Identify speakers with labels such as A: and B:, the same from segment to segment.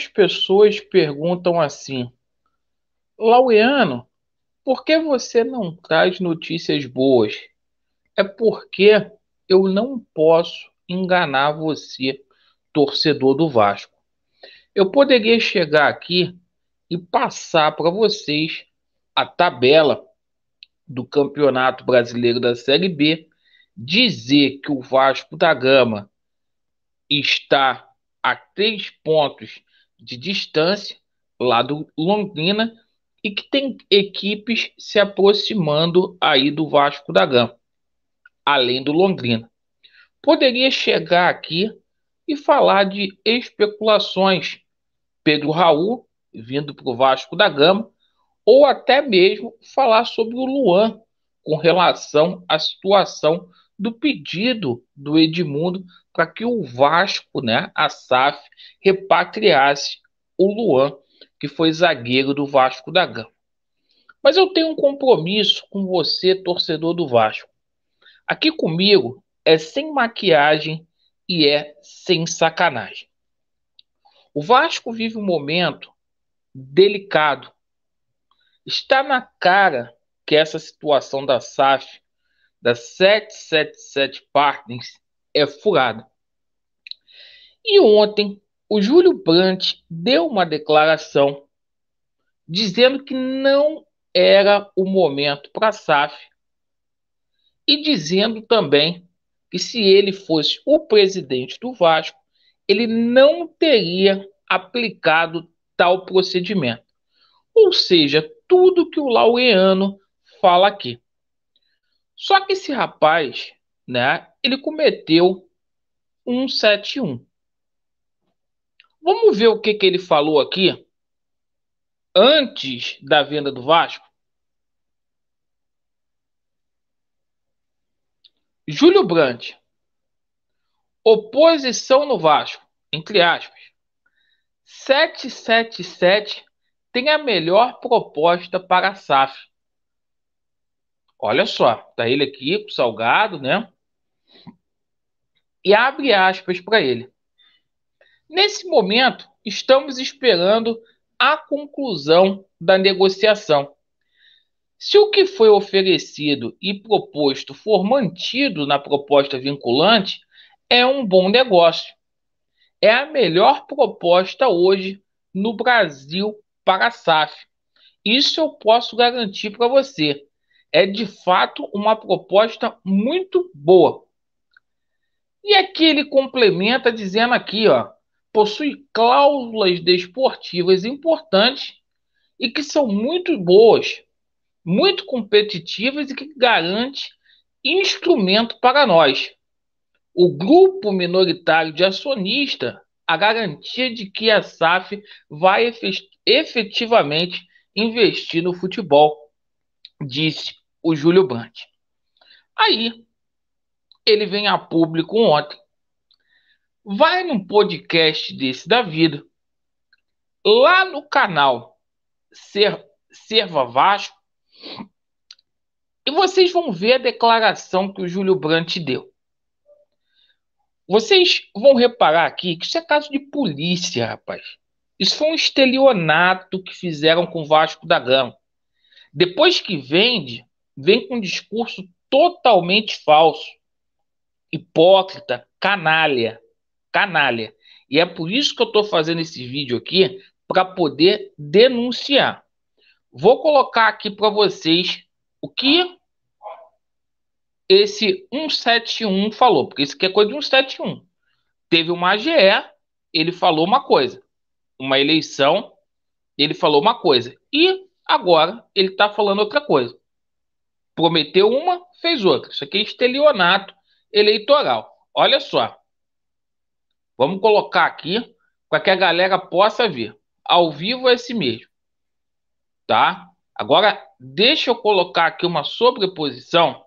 A: Muitas pessoas perguntam assim: Laureano, por que você não traz notícias boas? É porque eu não posso enganar você, torcedor do Vasco. Eu poderia chegar aqui e passar para vocês a tabela do Campeonato Brasileiro da Série B, dizer que o Vasco da Gama está a três pontos de distância lá do Londrina e que tem equipes se aproximando aí do Vasco da Gama, além do Londrina. Poderia chegar aqui e falar de especulações. Pedro Raul vindo para o Vasco da Gama, ou até mesmo falar sobre o Luan com relação à situação do pedido do Edmundo para que o Vasco, né, a SAF, repatriasse o Luan, que foi zagueiro do Vasco da Gama. Mas eu tenho um compromisso com você, torcedor do Vasco. Aqui comigo é sem maquiagem e é sem sacanagem. O Vasco vive um momento delicado. Está na cara que essa situação da SAF da 777 Partners é furada. E ontem, o Júlio Brandt deu uma declaração dizendo que não era o momento para a SAF e dizendo também que se ele fosse o presidente do Vasco, ele não teria aplicado tal procedimento. Ou seja, tudo que o Laureano fala aqui. Só que esse rapaz, né, ele cometeu um 71. Vamos ver o que, que ele falou aqui antes da venda do Vasco? Júlio Brandt, oposição no Vasco, entre aspas. 777 tem a melhor proposta para a SAF. Olha só, tá ele aqui salgado, né? E abre aspas para ele. Nesse momento, estamos esperando a conclusão da negociação. Se o que foi oferecido e proposto for mantido na proposta vinculante, é um bom negócio. É a melhor proposta hoje no Brasil para a SAF. Isso eu posso garantir para você é de fato uma proposta muito boa. E aqui ele complementa dizendo aqui, ó, possui cláusulas desportivas importantes e que são muito boas, muito competitivas e que garante instrumento para nós, o grupo minoritário de acionista, a garantia de que a SAF vai efetivamente investir no futebol, disse o Júlio Brandt. Aí, ele vem a público ontem, vai num podcast desse da vida, lá no canal Ser, Serva Vasco, e vocês vão ver a declaração que o Júlio Brandt deu. Vocês vão reparar aqui que isso é caso de polícia, rapaz. Isso foi um estelionato que fizeram com o Vasco da Gama. Depois que vende, vem com um discurso totalmente falso, hipócrita, canalha, canalha. E é por isso que eu estou fazendo esse vídeo aqui para poder denunciar. Vou colocar aqui para vocês o que esse 171 falou, porque isso aqui é coisa de 171. Teve uma AGE, ele falou uma coisa. Uma eleição, ele falou uma coisa. E agora ele está falando outra coisa. Prometeu uma, fez outra. Isso aqui é estelionato eleitoral. Olha só. Vamos colocar aqui para que a galera possa ver. Ao vivo é esse mesmo. Tá? Agora, deixa eu colocar aqui uma sobreposição.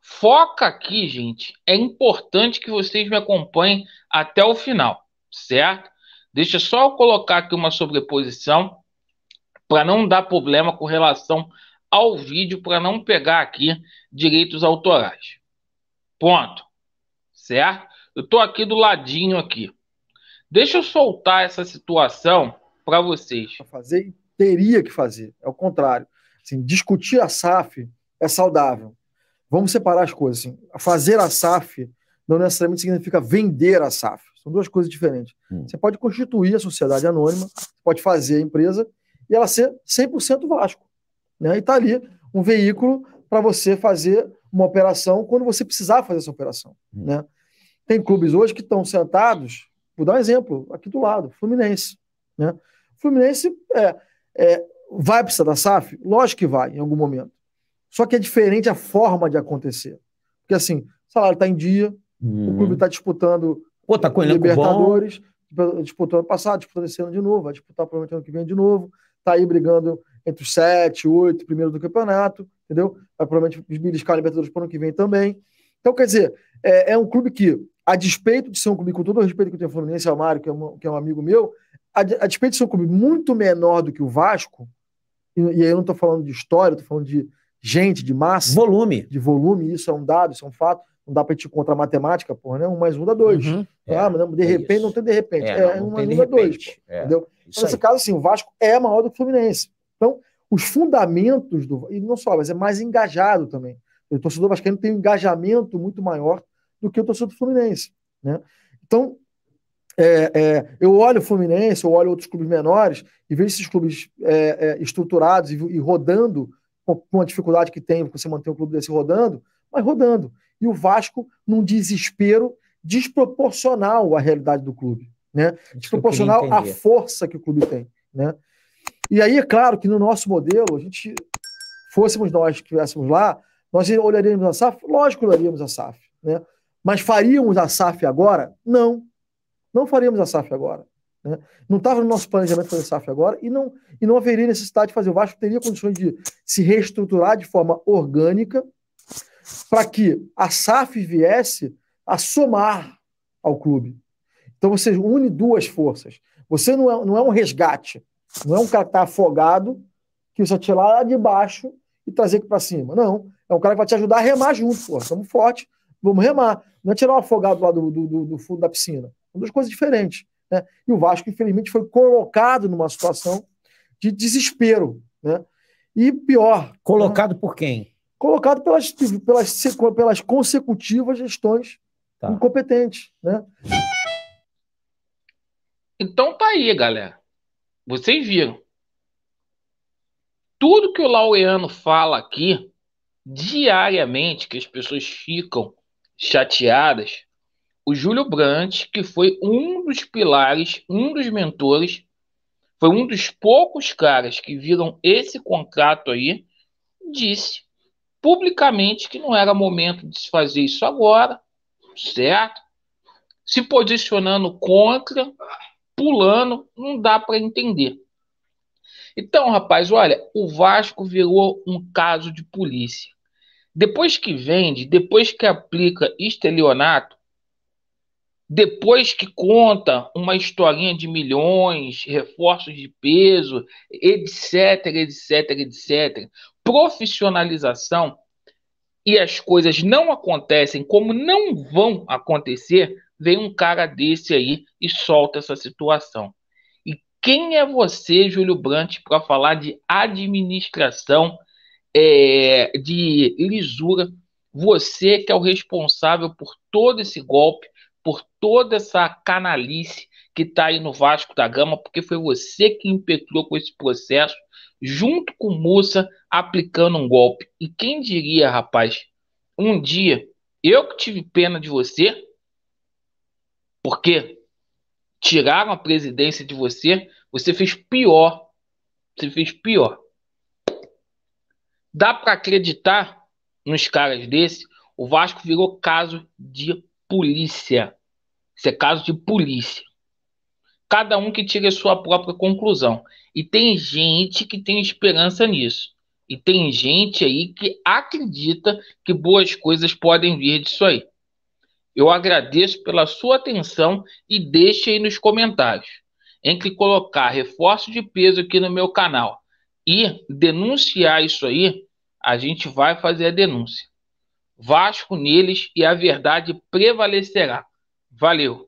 A: Foca aqui, gente. É importante que vocês me acompanhem até o final, certo? Deixa só eu colocar aqui uma sobreposição para não dar problema com relação ao vídeo para não pegar aqui direitos autorais. Ponto. Certo? Eu estou aqui do ladinho aqui. Deixa eu soltar essa situação para vocês. Fazer
B: teria que fazer. É o contrário. Assim, discutir a SAF é saudável. Vamos separar as coisas. Assim. Fazer a SAF não necessariamente significa vender a SAF. São duas coisas diferentes. Hum. Você pode constituir a sociedade anônima, pode fazer a empresa e ela ser 100% Vasco. Né? E está ali um veículo para você fazer uma operação quando você precisar fazer essa operação. Hum. Né? Tem clubes hoje que estão sentados, vou dar um exemplo, aqui do lado, Fluminense. Né? Fluminense é, é, vai precisar da SAF? Lógico que vai, em algum momento. Só que é diferente a forma de acontecer. Porque assim, o salário está em dia, o clube está uhum. disputando Pô, tá com Libertadores, bom. disputou ano passado, disputou esse ano de novo, vai disputar provavelmente ano que vem de novo, está aí brigando entre os sete, oito primeiros do campeonato, entendeu? Vai provavelmente beliscar a Libertadores para o ano que vem também. Então, quer dizer, é, é, um clube que, a despeito de ser um clube, com todo o respeito que eu tenho ao Fluminense, ao Mário, que é, um, que é um amigo meu, a, a, despeito de ser um clube muito menor do que o Vasco, e, e aí eu não estou falando de história, estou falando de gente, de massa. Volume. De volume, isso é um dado, isso é um fato. Não dá para te contra a matemática, porra, né? Um mais um dá dois. Uhum, é, ah, mas de é repente isso. não tem de repente. É, é não, um mais um dá dois. É, entendeu? então, nesse caso, assim, o Vasco é maior do que o Fluminense. Então, os fundamentos do. E não só, mas é mais engajado também. O torcedor vascaíno tem um engajamento muito maior do que o torcedor do Fluminense. Né? Então, é, é, eu olho o Fluminense, eu olho outros clubes menores e vejo esses clubes é, é estruturados e, e rodando com a dificuldade que tem você manter um clube desse rodando, mas rodando. E o Vasco num desespero desproporcional à realidade do clube, né? Desproporcional à força que o clube tem, né? E aí, é claro que no nosso modelo, a gente, fôssemos nós que estivéssemos lá, nós olharíamos a SAF? Lógico que olharíamos a SAF. Né? Mas faríamos a SAF agora? Não. Não faríamos a SAF agora. Né? Não estava no nosso planejamento fazer a SAF agora e não, e não haveria necessidade de fazer. O Vasco teria condições de se reestruturar de forma orgânica para que a SAF viesse a somar ao clube. Então você une duas forças. Você não é, não é um resgate, não é um cara que está afogado, que você tirar lá de baixo e trazer aqui para cima. Não. É um cara que vai te ajudar a remar junto. Pô, estamos fortes, vamos remar. Não é tirar um afogado lá do, do, do, fundo da piscina. São duas coisas diferentes. Né? E o Vasco, infelizmente, foi colocado numa situação de desespero. Né? E pior. Colocado né? por quem? Colocado pelas, pelas, pelas consecutivas gestões tá. incompetentes. Né?
A: Então tá aí, galera. Vocês viram. Tudo que o Laureano fala aqui, diariamente, que as pessoas ficam chateadas, o Júlio Brandt, que foi um dos pilares, um dos mentores, foi um dos poucos caras que viram esse contrato aí, disse publicamente que não era momento de se fazer isso agora, certo? Se posicionando contra pulando, não dá para entender. Então, rapaz, olha, o Vasco virou um caso de polícia. Depois que vende, depois que aplica estelionato, depois que conta uma historinha de milhões, reforços de peso, etc, etc, etc, profissionalização e as coisas não acontecem como não vão acontecer, vem um cara desse aí e solta essa situação. E quem é você, Júlio Brandt, para falar de administração, é, de lisura? Você que é o responsável por todo esse golpe, por toda essa canalice que está aí no Vasco da Gama, porque foi você que impetrou com esse processo, junto com Mussa, aplicando um golpe. E quem diria, rapaz, um dia eu que tive pena de você, porque tiraram a presidência de você, você fez pior. Você fez pior. Dá para acreditar nos caras desse? O Vasco virou caso de polícia. Isso é caso de polícia. Cada um que a sua própria conclusão. E tem gente que tem esperança nisso. E tem gente aí que acredita que boas coisas podem vir disso aí. Eu agradeço pela sua atenção e deixe aí nos comentários entre colocar reforço de peso aqui no meu canal e denunciar isso aí, a gente vai fazer a denúncia. Vasco neles e a verdade prevalecerá. Valeu!